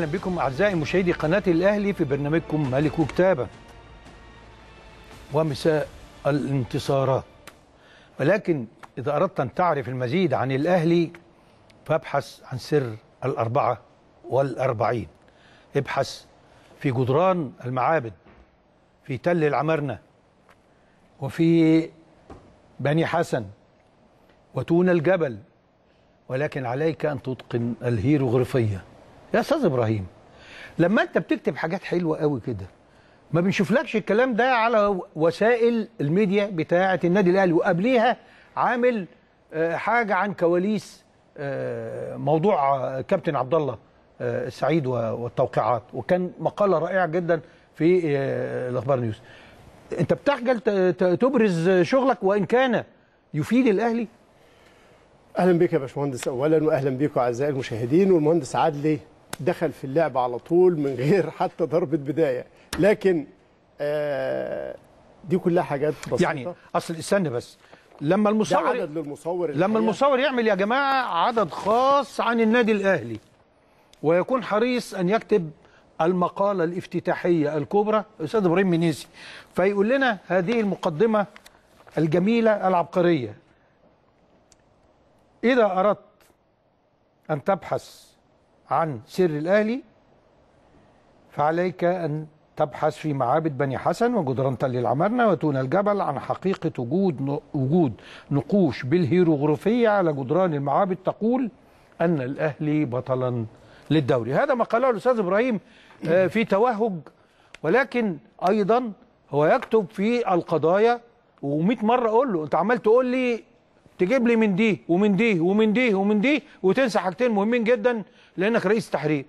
اهلا بكم اعزائي مشاهدي قناه الاهلي في برنامجكم ملك وكتابه ومساء الانتصارات ولكن اذا اردت ان تعرف المزيد عن الاهلي فابحث عن سر الاربعه والاربعين ابحث في جدران المعابد في تل العمرنه وفي بني حسن وتون الجبل ولكن عليك ان تتقن الهيروغليفيه يا استاذ ابراهيم لما انت بتكتب حاجات حلوه قوي كده ما بنشوفلكش الكلام ده على وسائل الميديا بتاعه النادي الاهلي وقبليها عامل آه، حاجه عن كواليس آه، موضوع آه، كابتن عبد الله السعيد والتوقيعات وكان مقاله رائعه جدا في الاخبار نيوز انت بتخجل تبرز شغلك وان كان يفيد الاهلي اهلا بك يا باشمهندس اولا واهلا بكم اعزائي المشاهدين والمهندس عادلي إيه؟ دخل في اللعب على طول من غير حتى ضربه بدايه لكن آه، دي كلها حاجات بسيطه يعني اصل استنى بس لما المصور عدد للمصور لما المصور يعمل يا جماعه عدد خاص عن النادي الاهلي ويكون حريص ان يكتب المقاله الافتتاحيه الكبرى الاستاذ ابراهيم منيسي فيقول لنا هذه المقدمه الجميله العبقريه اذا اردت ان تبحث عن سر الأهلي فعليك أن تبحث في معابد بني حسن وجدران تل العمارنة وتون الجبل عن حقيقة وجود وجود نقوش بالهيروغرافية على جدران المعابد تقول أن الأهلي بطلا للدوري هذا ما قاله الأستاذ إبراهيم آه، في توهج ولكن أيضا هو يكتب في القضايا و100 مرة أقول له أنت عمال تقول لي تجيب لي من دي ومن دي ومن دي ومن دي وتنسى حاجتين مهمين جدا لانك رئيس تحرير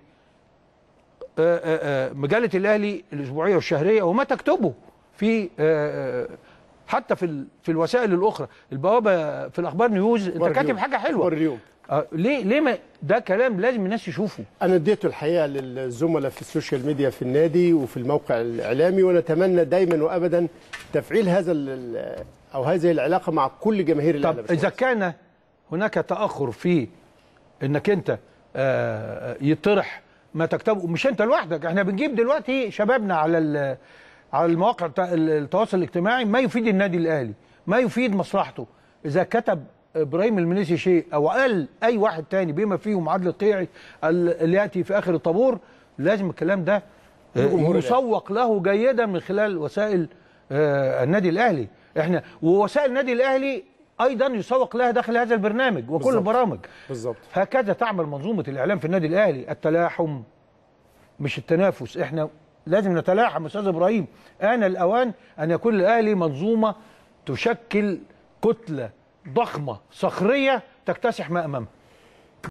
آه، آه، آه، مجله الاهلي الاسبوعيه والشهريه وما تكتبه في حتى في في الوسائل الاخرى البوابه في الاخبار نيوز انت كاتب حاجه حلوه اليوم ليه ليه ما ده كلام لازم الناس يشوفه انا اديته الحقيقه للزملاء في السوشيال ميديا في النادي وفي الموقع الاعلامي ونتمنى دايما وابدا تفعيل هذا أو هذه العلاقة مع كل جماهير الأهلي طب إذا كان هناك تأخر في أنك أنت آه، آه، يطرح ما تكتبه مش أنت لوحدك احنا بنجيب دلوقتي شبابنا على على المواقع التواصل الاجتماعي ما يفيد النادي الأهلي ما يفيد مصلحته إذا كتب ابراهيم المنيسي شيء او قال اي واحد تاني بما فيهم عادل القيعي اللي ياتي في اخر الطابور لازم الكلام ده يسوق له جيدا من خلال وسائل آه، النادي الاهلي احنا ووسائل النادي الاهلي ايضا يسوق لها داخل هذا البرنامج وكل بالزبط. البرامج بالظبط هكذا تعمل منظومه الاعلام في النادي الاهلي التلاحم مش التنافس احنا لازم نتلاحم استاذ ابراهيم ان الاوان ان يكون الاهلي منظومه تشكل كتله ضخمه صخريه تكتسح ما امامها